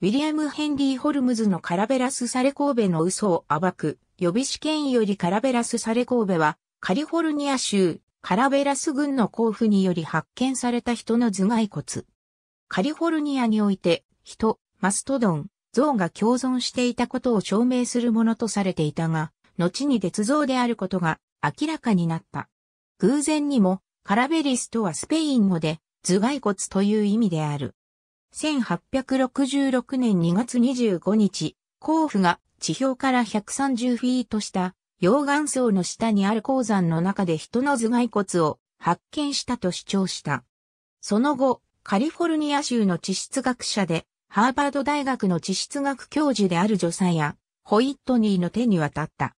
ウィリアム・ヘンリー・ホルムズのカラベラス・サレ神戸の嘘を暴く、予備試験よりカラベラス・サレ神戸は、カリフォルニア州、カラベラス軍の交付により発見された人の頭蓋骨。カリフォルニアにおいて、人、マストドン、像が共存していたことを証明するものとされていたが、後に鉄像であることが明らかになった。偶然にも、カラベリスとはスペイン語で、頭蓋骨という意味である。1866年2月25日、甲府が地表から130フィートした溶岩層の下にある鉱山の中で人の頭蓋骨を発見したと主張した。その後、カリフォルニア州の地質学者で、ハーバード大学の地質学教授であるジョサヤ、ホイットニーの手に渡った。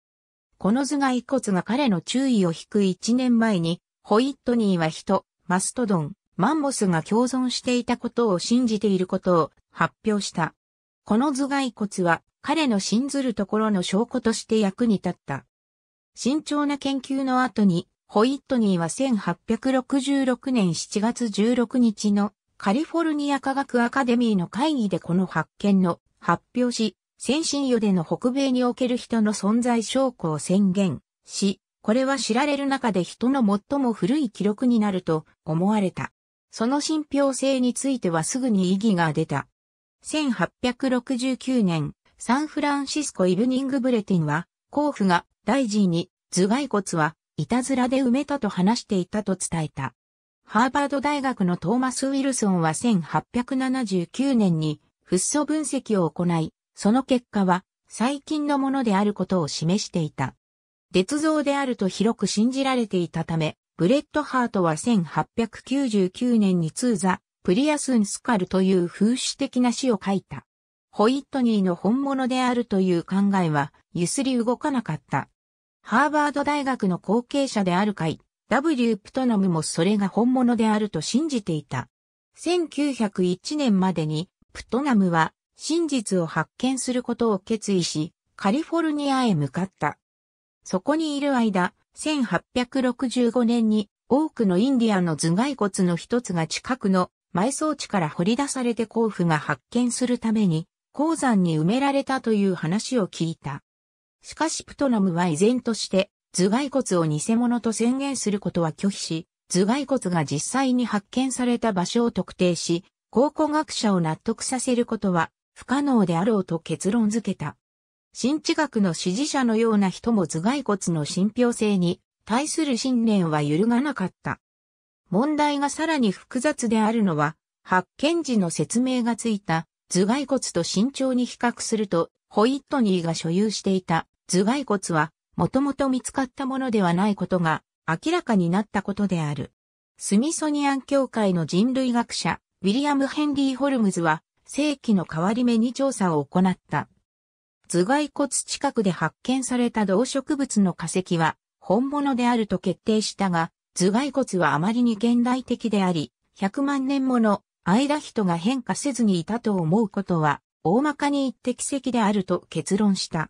この頭蓋骨が彼の注意を引く1年前に、ホイットニーは人、マストドン、マンモスが共存していたことを信じていることを発表した。この頭蓋骨は彼の信ずるところの証拠として役に立った。慎重な研究の後に、ホイットニーは1866年7月16日のカリフォルニア科学アカデミーの会議でこの発見の発表し、先進予での北米における人の存在証拠を宣言し、これは知られる中で人の最も古い記録になると思われた。その信憑性についてはすぐに異議が出た。1869年、サンフランシスコ・イブニング・ブレティンは、甲府が大臣に頭蓋骨はいたずらで埋めたと話していたと伝えた。ハーバード大学のトーマス・ウィルソンは1879年にフッ素分析を行い、その結果は最近のものであることを示していた。捏造であると広く信じられていたため、ブレッドハートは1899年に通ザ・プリアスンスカルという風刺的な詩を書いた。ホイットニーの本物であるという考えは揺すり動かなかった。ハーバード大学の後継者である会、W. プトノムもそれが本物であると信じていた。1901年までに、プトナムは真実を発見することを決意し、カリフォルニアへ向かった。そこにいる間、1865年に多くのインディアンの頭蓋骨の一つが近くの埋葬地から掘り出されて甲府が発見するために鉱山に埋められたという話を聞いた。しかしプトナムは依然として頭蓋骨を偽物と宣言することは拒否し、頭蓋骨が実際に発見された場所を特定し、考古学者を納得させることは不可能であろうと結論付けた。新知学の支持者のような人も頭蓋骨の信憑性に対する信念は揺るがなかった。問題がさらに複雑であるのは、発見時の説明がついた頭蓋骨と慎重に比較すると、ホイットニーが所有していた頭蓋骨は、もともと見つかったものではないことが明らかになったことである。スミソニアン協会の人類学者、ウィリアム・ヘンリー・ホルムズは、世紀の変わり目に調査を行った。頭蓋骨近くで発見された動植物の化石は本物であると決定したが、頭蓋骨はあまりに現代的であり、100万年もの間人が変化せずにいたと思うことは、大まかに一滴石であると結論した。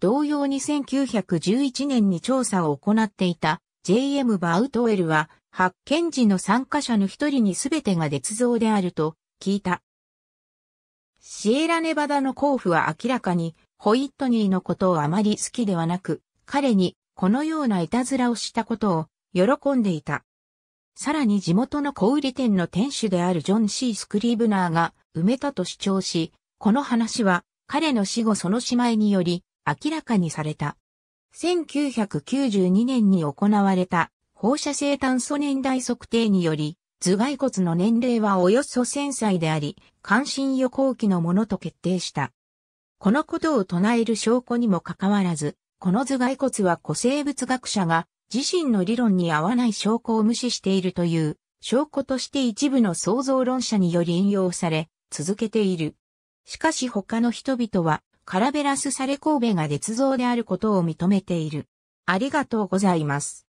同様に1911年に調査を行っていた JM バウトウェルは発見時の参加者の一人に全てが捏造であると聞いた。シエラネバダの交付は明らかにホイットニーのことをあまり好きではなく、彼にこのようないたずらをしたことを喜んでいた。さらに地元の小売店の店主であるジョン・シー・スクリーブナーが埋めたと主張し、この話は彼の死後その姉妹により明らかにされた。1992年に行われた放射性炭素年代測定により、頭蓋骨の年齢はおよそ1000歳であり、関心予行期のものと決定した。このことを唱える証拠にもかかわらず、この頭蓋骨は古生物学者が自身の理論に合わない証拠を無視しているという証拠として一部の創造論者により引用され続けている。しかし他の人々はカラベラス・サレ神戸が捏造であることを認めている。ありがとうございます。